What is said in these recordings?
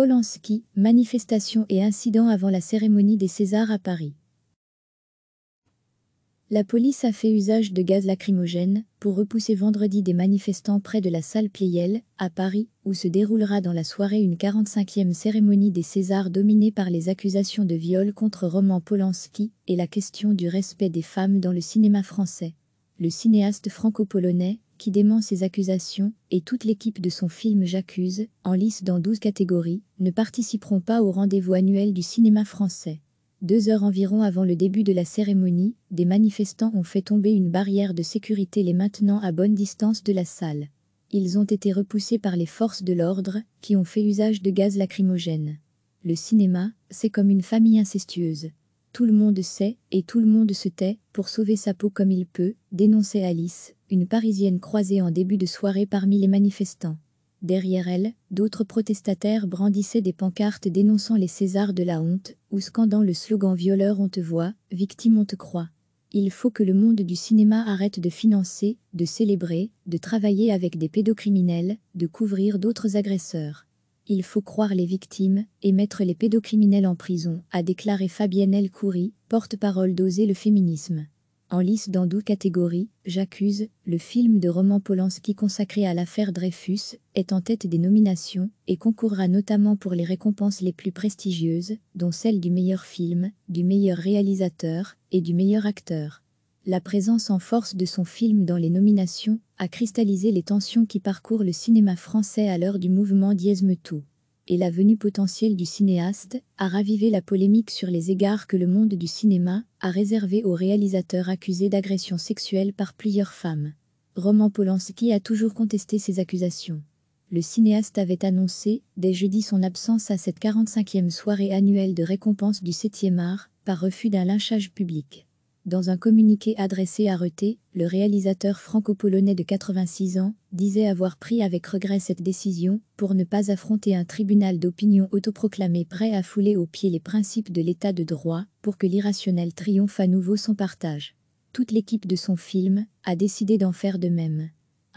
Polanski, manifestations et incidents avant la cérémonie des Césars à Paris. La police a fait usage de gaz lacrymogène pour repousser vendredi des manifestants près de la salle Pleyel, à Paris, où se déroulera dans la soirée une 45e cérémonie des Césars dominée par les accusations de viol contre Roman Polanski et la question du respect des femmes dans le cinéma français. Le cinéaste franco-polonais qui dément ses accusations, et toute l'équipe de son film J'accuse, en lice dans 12 catégories, ne participeront pas au rendez-vous annuel du cinéma français. Deux heures environ avant le début de la cérémonie, des manifestants ont fait tomber une barrière de sécurité les maintenant à bonne distance de la salle. Ils ont été repoussés par les forces de l'ordre, qui ont fait usage de gaz lacrymogène. Le cinéma, c'est comme une famille incestueuse. Tout le monde sait, et tout le monde se tait, pour sauver sa peau comme il peut, dénonçait Alice, une Parisienne croisée en début de soirée parmi les manifestants. Derrière elle, d'autres protestataires brandissaient des pancartes dénonçant les Césars de la honte ou scandant le slogan Violeur on te voit, victime on te croit. Il faut que le monde du cinéma arrête de financer, de célébrer, de travailler avec des pédocriminels, de couvrir d'autres agresseurs. Il faut croire les victimes et mettre les pédocriminels en prison, a déclaré Fabienne El Khoury, porte-parole d'Oser le féminisme. En lice dans deux catégories, J'accuse, le film de Roman Polanski consacré à l'affaire Dreyfus, est en tête des nominations et concourra notamment pour les récompenses les plus prestigieuses, dont celle du meilleur film, du meilleur réalisateur et du meilleur acteur. La présence en force de son film dans les nominations a cristallisé les tensions qui parcourent le cinéma français à l'heure du mouvement Diezme et la venue potentielle du cinéaste a ravivé la polémique sur les égards que le monde du cinéma a réservés aux réalisateurs accusés d'agressions sexuelles par plusieurs femmes. Roman Polanski a toujours contesté ces accusations. Le cinéaste avait annoncé, dès jeudi, son absence à cette 45e soirée annuelle de récompense du 7e art, par refus d'un lynchage public. Dans un communiqué adressé à Reté, le réalisateur franco-polonais de 86 ans disait avoir pris avec regret cette décision pour ne pas affronter un tribunal d'opinion autoproclamé prêt à fouler aux pieds les principes de l'état de droit pour que l'irrationnel triomphe à nouveau son partage. Toute l'équipe de son film a décidé d'en faire de même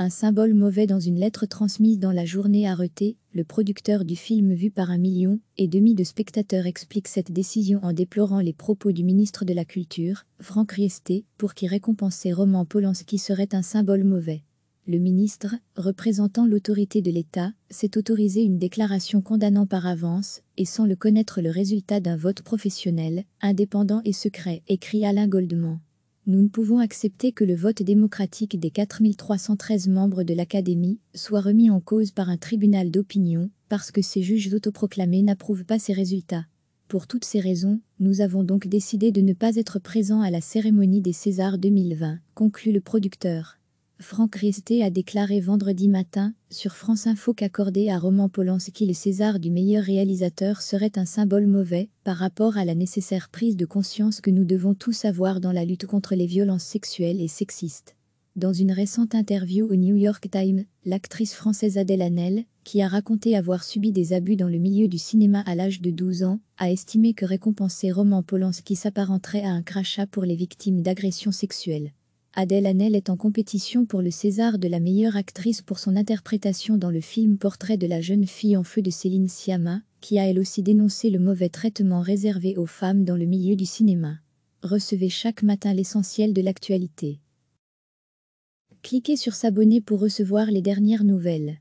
un symbole mauvais dans une lettre transmise dans la journée à Reté, le producteur du film vu par un million et demi de spectateurs explique cette décision en déplorant les propos du ministre de la Culture, Franck Riester, pour qui récompenser Roman Polanski serait un symbole mauvais. Le ministre, représentant l'autorité de l'État, s'est autorisé une déclaration condamnant par avance, et sans le connaître le résultat d'un vote professionnel, indépendant et secret, écrit Alain Goldman. Nous ne pouvons accepter que le vote démocratique des 4313 membres de l'Académie soit remis en cause par un tribunal d'opinion, parce que ces juges autoproclamés n'approuvent pas ces résultats. Pour toutes ces raisons, nous avons donc décidé de ne pas être présents à la cérémonie des Césars 2020, conclut le producteur. Franck Risté a déclaré vendredi matin sur France Info qu'accorder à Roman Polanski le César du meilleur réalisateur serait un symbole mauvais par rapport à la nécessaire prise de conscience que nous devons tous avoir dans la lutte contre les violences sexuelles et sexistes. Dans une récente interview au New York Times, l'actrice française Adèle Hanel, qui a raconté avoir subi des abus dans le milieu du cinéma à l'âge de 12 ans, a estimé que récompenser Roman Polanski s'apparenterait à un crachat pour les victimes d'agressions sexuelles. Adèle Hanel est en compétition pour le César de la meilleure actrice pour son interprétation dans le film Portrait de la jeune fille en feu de Céline Sciamma, qui a elle aussi dénoncé le mauvais traitement réservé aux femmes dans le milieu du cinéma. Recevez chaque matin l'essentiel de l'actualité. Cliquez sur s'abonner pour recevoir les dernières nouvelles.